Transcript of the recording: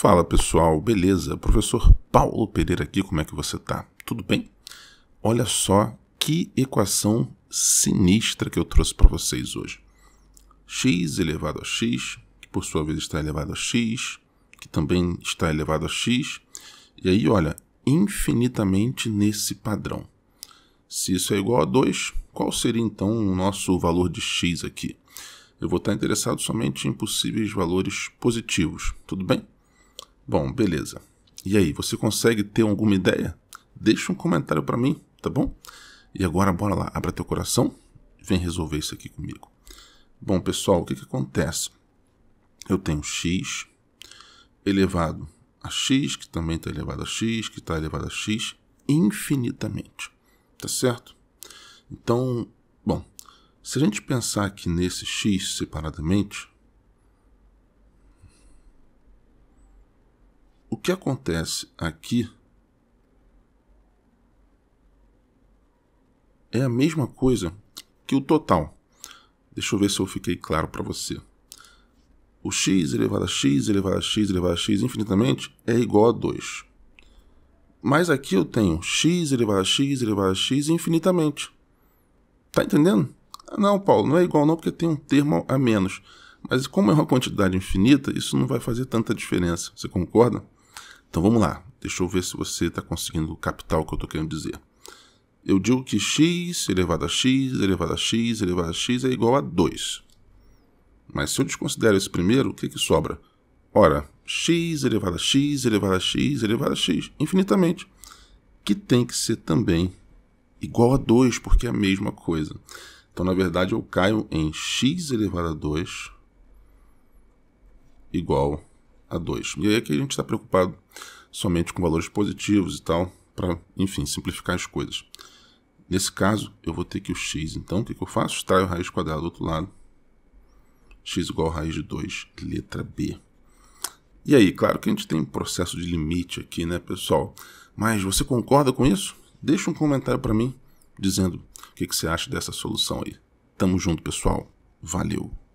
Fala pessoal, beleza? Professor Paulo Pereira aqui, como é que você tá? Tudo bem? Olha só que equação sinistra que eu trouxe para vocês hoje. x elevado a x, que por sua vez está elevado a x, que também está elevado a x, e aí olha, infinitamente nesse padrão. Se isso é igual a 2, qual seria então o nosso valor de x aqui? Eu vou estar interessado somente em possíveis valores positivos, tudo bem? Bom, beleza. E aí, você consegue ter alguma ideia? Deixa um comentário para mim, tá bom? E agora bora lá, abra teu coração, vem resolver isso aqui comigo. Bom, pessoal, o que, que acontece? Eu tenho x elevado a x, que também está elevado a x, que está elevado a x, infinitamente. Tá certo? Então, bom, se a gente pensar aqui nesse x separadamente, que acontece aqui é a mesma coisa que o total. Deixa eu ver se eu fiquei claro para você. O x elevado a x elevado a x elevado a x infinitamente é igual a 2. Mas aqui eu tenho x elevado a x elevado a x infinitamente. Tá entendendo? Ah, não, Paulo, não é igual não porque tem um termo a menos. Mas como é uma quantidade infinita, isso não vai fazer tanta diferença. Você concorda? Então vamos lá, deixa eu ver se você está conseguindo captar o que eu estou querendo dizer. Eu digo que x elevado a x elevado a x elevado a x é igual a 2. Mas se eu desconsidero esse primeiro, o que, que sobra? Ora, x elevado a x elevado a x elevado a x, infinitamente, que tem que ser também igual a 2, porque é a mesma coisa. Então, na verdade, eu caio em x elevado a 2 igual a 2. E aí é que a gente está preocupado somente com valores positivos e tal, para, enfim, simplificar as coisas. Nesse caso, eu vou ter que o x, então, o que, que eu faço? Extraio raiz quadrada do outro lado. x igual a raiz de 2, letra B. E aí, claro que a gente tem um processo de limite aqui, né, pessoal? Mas você concorda com isso? Deixa um comentário para mim dizendo o que, que você acha dessa solução aí. Tamo junto, pessoal. Valeu!